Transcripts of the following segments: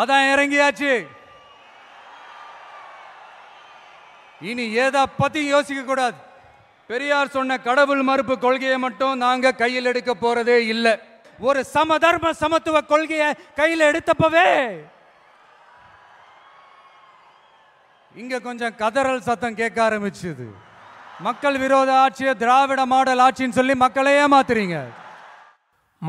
அதான் இறங்கியாச்சு இனி ஏதா பத்தி யோசிக்க கூடாது பெரியார் சொன்ன கடவுள் மறுப்பு கொள்கையை மட்டும் நாங்க கையில் எடுக்க போறதே இல்லை ஒரு சமதர்ம சமத்துவ கொள்கையை கையில் எடுத்தப்பவே இங்க கொஞ்சம் கதறல் சத்தம் கேட்க ஆரம்பிச்சது மக்கள் விரோத ஆட்சியை திராவிட மாடல் ஆட்சின்னு சொல்லி மக்களை ஏமாத்துறீங்க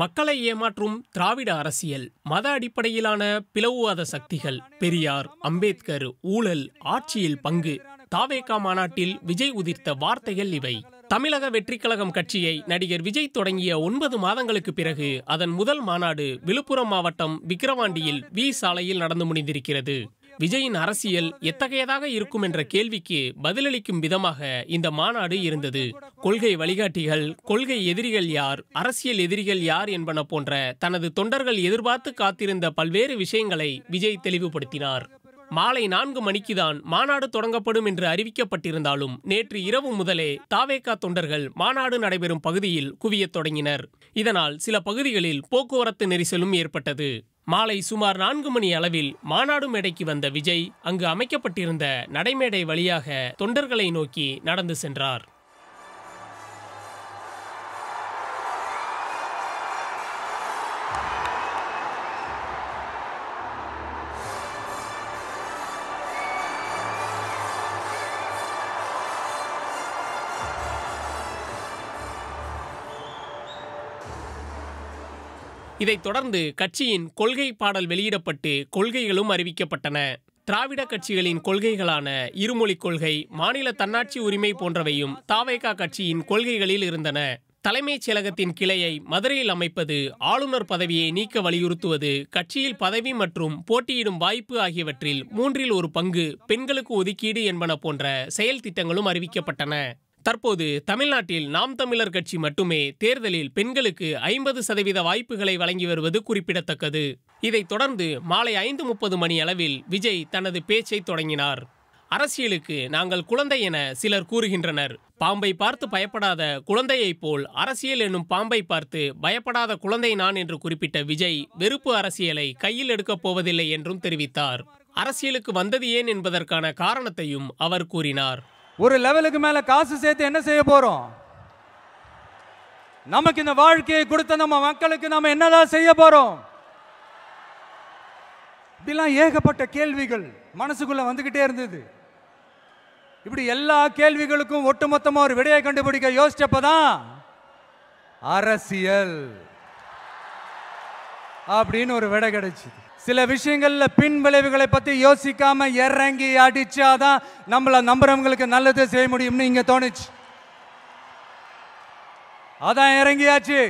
மக்களை ஏமாற்றும் திராவிட அரசியல் மத அடிப்படையிலான பிளவுவாத சக்திகள் பெரியார் அம்பேத்கர் ஊழல் ஆட்சியில் பங்கு தாவேகா மாநாட்டில் விஜய் உதிர்த்த வார்த்தைகள் இவை தமிழக வெற்றிக்கழகம் கட்சியை நடிகர் விஜய் தொடங்கிய ஒன்பது மாதங்களுக்கு பிறகு அதன் முதல் மாநாடு விழுப்புரம் மாவட்டம் விக்கிரவாண்டியில் வி சாலையில் நடந்து முடிந்திருக்கிறது விஜயின் அரசியல் எத்தகையதாக இருக்கும் என்ற கேள்விக்கு பதிலளிக்கும் விதமாக இந்த மாநாடு இருந்தது கொள்கை வழிகாட்டிகள் கொள்கை எதிரிகள் யார் அரசியல் எதிரிகள் யார் என்பன போன்ற தனது தொண்டர்கள் எதிர்பார்த்து காத்திருந்த பல்வேறு விஷயங்களை விஜய் தெளிவுபடுத்தினார் மாலை நான்கு மணிக்குதான் மாநாடு தொடங்கப்படும் என்று அறிவிக்கப்பட்டிருந்தாலும் நேற்று இரவு முதலே தாவேகா தொண்டர்கள் மாநாடு நடைபெறும் பகுதியில் குவியத் தொடங்கினர் இதனால் சில பகுதிகளில் போக்குவரத்து நெரிசலும் ஏற்பட்டது மாலை சுமார் நான்கு மணி அளவில் மாநாடு மேடைக்கு வந்த விஜய் அங்கு அமைக்கப்பட்டிருந்த நடைமேடை வழியாக தொண்டர்களை நோக்கி நடந்து சென்றார் இதைத் தொடர்ந்து கட்சியின் கொள்கை பாடல் வெளியிடப்பட்டு கொள்கைகளும் அறிவிக்கப்பட்டன திராவிட கட்சிகளின் கொள்கைகளான இருமொழிக் கொள்கை மாநில தன்னாட்சி உரிமை போன்றவையும் தாவேகா கட்சியின் கொள்கைகளில் இருந்தன தலைமைச் செயலகத்தின் கிளையை மதுரையில் அமைப்பது ஆளுநர் பதவியை நீக்க வலியுறுத்துவது கட்சியில் பதவி மற்றும் போட்டியிடும் வாய்ப்பு ஆகியவற்றில் மூன்றில் ஒரு பங்கு பெண்களுக்கு ஒதுக்கீடு என்பன போன்ற செயல் திட்டங்களும் அறிவிக்கப்பட்டன தற்போது தமிழ்நாட்டில் நாம் தமிழர் கட்சி மட்டுமே தேர்தலில் பெண்களுக்கு ஐம்பது சதவீத வாய்ப்புகளை வழங்கி வருவது குறிப்பிடத்தக்கது இதைத் தொடர்ந்து மாலை ஐந்து முப்பது மணி அளவில் விஜய் தனது பேச்சை தொடங்கினார் அரசியலுக்கு நாங்கள் குழந்தை என சிலர் கூறுகின்றனர் பாம்பை பார்த்து பயப்படாத குழந்தையைப் போல் அரசியல் என்னும் பாம்பை பார்த்து பயப்படாத குழந்தை நான் என்று குறிப்பிட்ட விஜய் வெறுப்பு அரசியலை கையில் எடுக்கப் போவதில்லை என்றும் தெரிவித்தார் அரசியலுக்கு வந்தது ஏன் என்பதற்கான காரணத்தையும் அவர் கூறினார் ஒரு லெவலுக்கு மேலே காசு சேர்த்து என்ன செய்ய போகிறோம் நமக்கு இந்த வாழ்க்கையை கொடுத்த நம்ம மக்களுக்கு நம்ம என்னதான் செய்ய போகிறோம் இப்படிலாம் ஏகப்பட்ட கேள்விகள் மனசுக்குள்ளே வந்துக்கிட்டே இருந்தது இப்படி எல்லா கேள்விகளுக்கும் ஒட்டுமொத்தமாக ஒரு விடையை கண்டுபிடிக்க யோசிச்சப்பதான் தான் அரசியல் அப்படின்னு ஒரு விடை கிடைச்சிது சில விஷயங்கள்ல பின் விளைவுகளை பத்தி யோசிக்காம இறங்கி அடிச்சாதான் நம்மள நம்புறவங்களுக்கு நல்லது செய்ய முடியும்னு இங்க தோணுச்சு அதான் இறங்கியாச்சு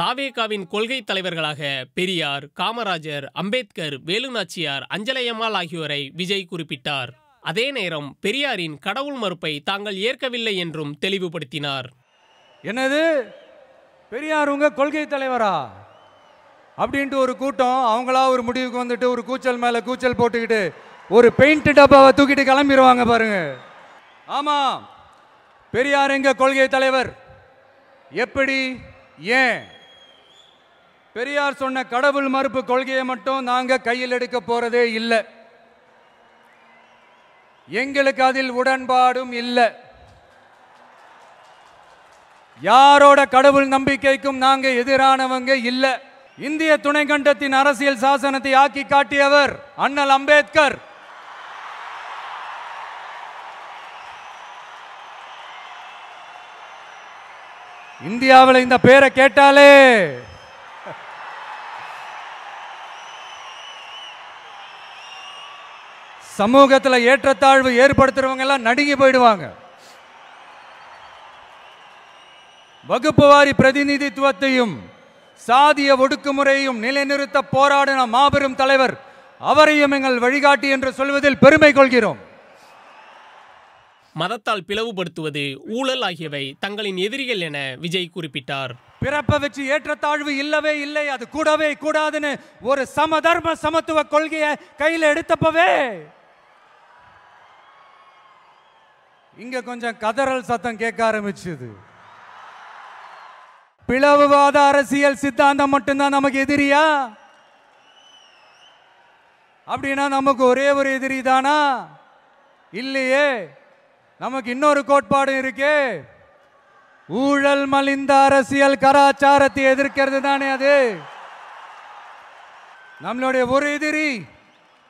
தாவேகாவின் கொள்கை தலைவர்களாக பெரியார் காமராஜர் அம்பேத்கர் வேலுநாச்சியார் அஞ்சலையம்மாள் ஆகியோரை விஜய் குறிப்பிட்டார் அதே நேரம் பெரியாரின் கடவுள் மறுப்பை தாங்கள் ஏற்கவில்லை என்றும் தெளிவுபடுத்தினார் என்னது பெரியார் உங்க கொள்கை தலைவரா அப்படின்ட்டு ஒரு கூட்டம் அவங்களா ஒரு முடிவுக்கு வந்துட்டு ஒரு கூச்சல் மேலே கூச்சல் போட்டுக்கிட்டு ஒரு பெயிண்ட் டப்பாவை தூக்கிட்டு கிளம்பிடுவாங்க பாருங்க ஆமாம் பெரியார் எங்க கொள்கை தலைவர் எப்படி ஏன் பெரியார் சொன்ன கடவுள் மறுப்பு கொள்கையை மட்டும் நாங்கள் கையில் எடுக்க போறதே இல்லை எங்களுக்கு அதில் உடன்பாடும் இல்லை யாரோட கடவுள் நம்பிக்கைக்கும் நாங்கள் எதிரானவங்க இல்லை இந்திய துணை கண்டத்தின் அரசியல் சாசனத்தை ஆக்கி காட்டியவர் அண்ணல் அம்பேத்கர் இந்தியாவில் இந்த பேரை கேட்டாலே சமூகத்தில் ஏற்றத்தாழ்வு ஏற்படுத்துறவங்க எல்லாம் நடுங்கி போயிடுவாங்க வகுப்பு வாரி பிரதிநிதித்துவத்தையும் சாதிய ஒடுக்குமுறையும் நிலைநிறுத்த போராடின மாபெரும் தலைவர் அவரையும் எங்கள் வழிகாட்டி என்று சொல்வதில் பெருமை கொள்கிறோம் மதத்தால் பிளவுபடுத்துவது ஊழல் ஆகியவை தங்களின் எதிரிகள் என விஜய் குறிப்பிட்டார் பிறப்பை வச்சு ஏற்றத்தாழ்வு இல்லவே இல்லை அது கூடவே கூடாதுன்னு ஒரு சமதர்ம சமத்துவ கொள்கையை கையில் எடுத்தப்பவே இங்க கொஞ்சம் கதறல் சத்தம் கேட்க ஆரம்பிச்சுது பிளவுவாத அரசியல் சித்தாந்தம் மட்டும்தான் நமக்கு எதிரியா அப்படின்னா நமக்கு ஒரே ஒரு எதிரி தானா இல்லையே நமக்கு இன்னொரு கோட்பாடு இருக்கே ஊழல் மலிந்த அரசியல் கலாச்சாரத்தை எதிர்க்கிறது தானே அது நம்மளுடைய ஒரு எதிரி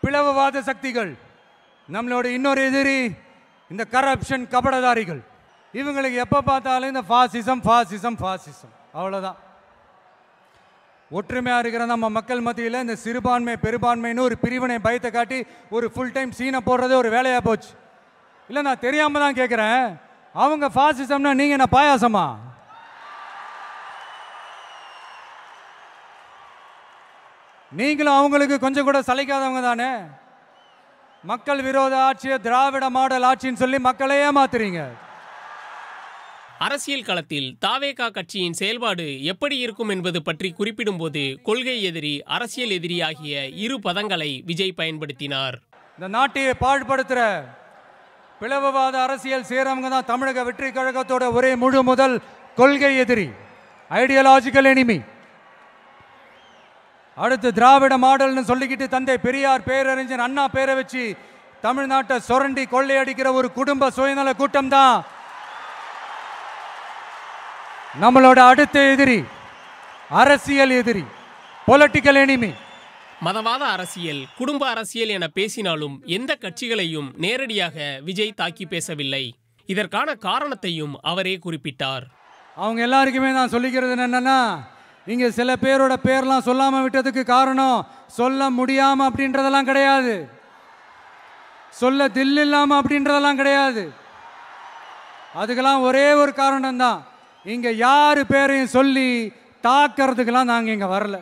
பிளவுவாத சக்திகள் நம்மளோட இன்னொரு எதிரி இந்த கரப்ஷன் கபடதாரிகள் இவங்களுக்கு எப்போ பார்த்தாலும் இந்த ஃபாசிசம் ஃபாசிசம் ஃபாசிசம் அவ்வளோதான் ஒற்றுமையாக இருக்கிற நம்ம மக்கள் மத்தியில் இந்த சிறுபான்மை பெரும்பான்மைன்னு ஒரு பிரிவினை பயத்தை காட்டி ஒரு ஃபுல் டைம் சீனை போடுறதே ஒரு வேலையாக போச்சு இல்லை நான் தெரியாமல் தான் கேட்குறேன் அவங்க ஃபாசிசம்னா நீங்கள் என்ன பாயாசமா நீங்களும் அவங்களுக்கு கொஞ்சம் கூட சளைக்காதவங்க தானே மக்கள் விரோத ஆட்சியை திராவிட மாடல் ஆட்சின்னு சொல்லி மக்களை மாத்துறீங்க அரசியல் களத்தில் தாவேகா கட்சியின் செயல்பாடு எப்படி இருக்கும் என்பது பற்றி குறிப்பிடும்போது கொள்கை எதிரி அரசியல் எதிரி ஆகிய இரு பதங்களை விஜய் பயன்படுத்தினார் இந்த நாட்டை பாழ்படுத்துற பிளவுவாத அரசியல் செய்யறவங்க தான் தமிழக வெற்றி கழகத்தோட ஒரே முழு முதல் கொள்கை எதிரி ஐடியாலஜிக்கல் எனிமி அடுத்து திராவிட மாடல்னு சொல்லிக்கிட்டு தந்தை பெரியார் பேரறிஞர் அண்ணா பேரை வச்சு தமிழ்நாட்டை சொரண்டி கொள்ளையடிக்கிற ஒரு குடும்ப சுயநல கூட்டம் தான் நம்மளோட அடுத்த எதிரி அரசியல் எதிரி பொலிட்டிக்கல் எனிமி மதவாத அரசியல் குடும்ப அரசியல் என பேசினாலும் எந்த கட்சிகளையும் நேரடியாக விஜய் தாக்கி பேசவில்லை இதற்கான காரணத்தையும் அவரே குறிப்பிட்டார் அவங்க எல்லாருக்குமே நான் சொல்லிக்கிறது என்னென்னா இங்கே சில பேரோட பேர்லாம் சொல்லாமல் விட்டதுக்கு காரணம் சொல்ல முடியாமல் அப்படின்றதெல்லாம் கிடையாது சொல்ல தில் இல்லாமல் அப்படின்றதெல்லாம் கிடையாது அதுக்கெல்லாம் ஒரே ஒரு காரணம் தான் இங்கே யார் பேரையும் சொல்லி தாக்கிறதுக்கெல்லாம் நாங்கள் இங்கே வரல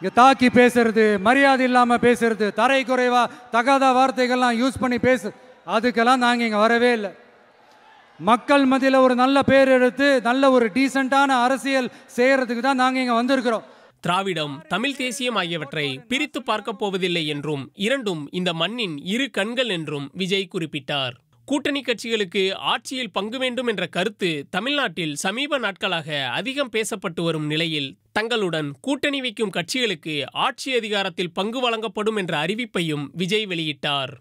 இங்கே தாக்கி பேசுறது மரியாதை இல்லாமல் பேசுறது தரை குறைவா தகாத வார்த்தைகள்லாம் யூஸ் பண்ணி பேசு அதுக்கெல்லாம் நாங்கள் இங்கே வரவே இல்லை மக்கள் மத்தியில் ஒரு நல்ல பேர் எடுத்து நல்ல ஒரு டீசெண்டான அரசியல் செய்கிறதுக்கு தான் நாங்கள் இங்கே வந்திருக்கிறோம் திராவிடம் தமிழ் தேசியம் ஆகியவற்றை பிரித்து பார்க்கப் போவதில்லை என்றும் இரண்டும் இந்த மண்ணின் இரு கண்கள் என்றும் விஜய் குறிப்பிட்டார் கூட்டணி கட்சிகளுக்கு ஆட்சியில் பங்கு வேண்டும் என்ற கருத்து தமிழ்நாட்டில் சமீப நாட்களாக அதிகம் பேசப்பட்டு வரும் நிலையில் தங்களுடன் கூட்டணி வைக்கும் கட்சிகளுக்கு ஆட்சி அதிகாரத்தில் பங்கு வழங்கப்படும் என்ற அறிவிப்பையும் விஜய் வெளியிட்டார்